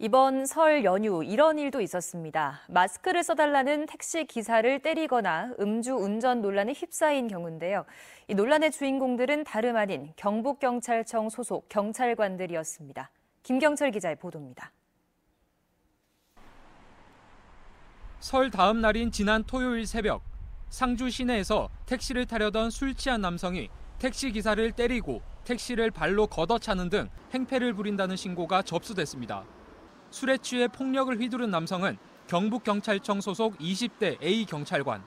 이번 설 연휴 이런 일도 있었습니다. 마스크를 써달라는 택시 기사를 때리거나 음주 운전 논란에 휩싸인 경우인데요. 이 논란의 주인공들은 다름 아닌 경북경찰청 소속 경찰관들이었습니다. 김경철 기자의 보도입니다. 설 다음 날인 지난 토요일 새벽 상주 시내에서 택시를 타려던 술 취한 남성이 택시 기사를 때리고 택시를 발로 걷어차는 등 행패를 부린다는 신고가 접수됐습니다. 술에 취해 폭력을 휘두른 남성은 경북경찰청 소속 20대 A 경찰관.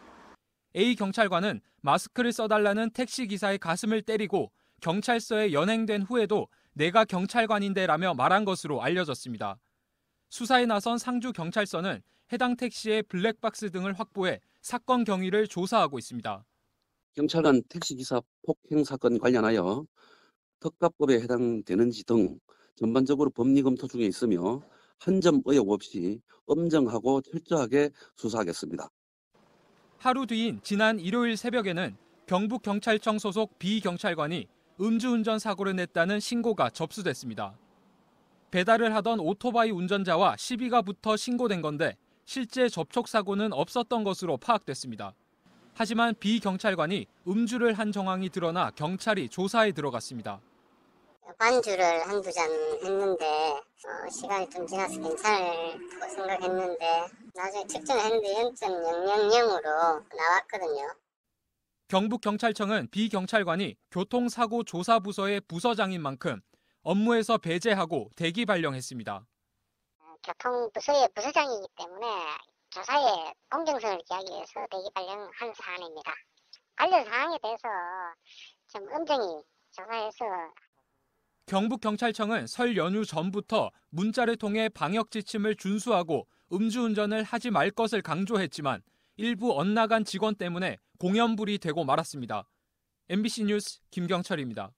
A 경찰관은 마스크를 써달라는 택시기사의 가슴을 때리고 경찰서에 연행된 후에도 내가 경찰관인데라며 말한 것으로 알려졌습니다. 수사에 나선 상주경찰서는 해당 택시의 블랙박스 등을 확보해 사건 경위를 조사하고 있습니다. 경찰은 택시기사 폭행 사건 관련하여 특가법에 해당되는지 등 전반적으로 법리 검토 중에 있으며 한점 의혹 없이 엄정하고 철저하게 수사하겠습니다. 하루 뒤인 지난 일요일 새벽에는 경북경찰청 소속 비경찰관이 음주운전 사고를 냈다는 신고가 접수됐습니다. 배달을 하던 오토바이 운전자와 시비가 붙어 신고된 건데 실제 접촉 사고는 없었던 것으로 파악됐습니다. 하지만 비경찰관이 음주를 한 정황이 드러나 경찰이 조사에 들어갔습니다. 반주를 한두 잔 했는데 어, 시간이 좀 지나서 괜찮을 생각했는데 나중에 측정 했는데 0.000으로 나왔거든요. 경북경찰청은 비경찰관이 교통사고조사부서의 부서장인 만큼 업무에서 배제하고 대기 발령했습니다. 교통부서의 부서장이기 때문에 조사의 공정성을 기하기 위해서 대기 발령한 사안입니다. 관련 사항에 대해서 좀 엄정히 조사해서 경북경찰청은 설 연휴 전부터 문자를 통해 방역 지침을 준수하고 음주운전을 하지 말 것을 강조했지만 일부 엇나간 직원 때문에 공연불이 되고 말았습니다. MBC 뉴스 김경철입니다.